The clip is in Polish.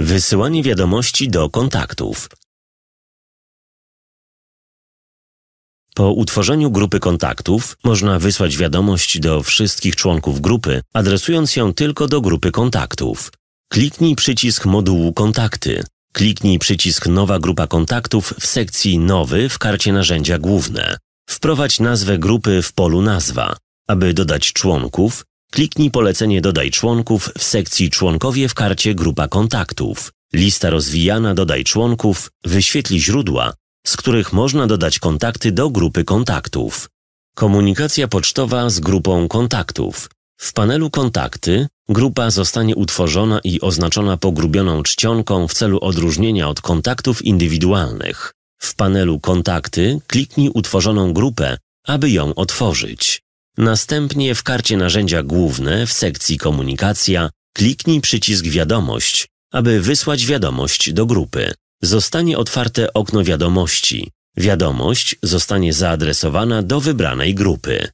Wysyłanie wiadomości do kontaktów. Po utworzeniu grupy kontaktów można wysłać wiadomość do wszystkich członków grupy, adresując ją tylko do grupy kontaktów. Kliknij przycisk modułu Kontakty. Kliknij przycisk Nowa grupa kontaktów w sekcji Nowy w karcie narzędzia główne. Wprowadź nazwę grupy w polu nazwa. Aby dodać członków, Kliknij polecenie Dodaj członków w sekcji Członkowie w karcie Grupa kontaktów. Lista rozwijana Dodaj członków wyświetli źródła, z których można dodać kontakty do grupy kontaktów. Komunikacja pocztowa z grupą kontaktów. W panelu Kontakty grupa zostanie utworzona i oznaczona pogrubioną czcionką w celu odróżnienia od kontaktów indywidualnych. W panelu Kontakty kliknij utworzoną grupę, aby ją otworzyć. Następnie w karcie Narzędzia Główne w sekcji Komunikacja kliknij przycisk Wiadomość, aby wysłać wiadomość do grupy. Zostanie otwarte okno wiadomości. Wiadomość zostanie zaadresowana do wybranej grupy.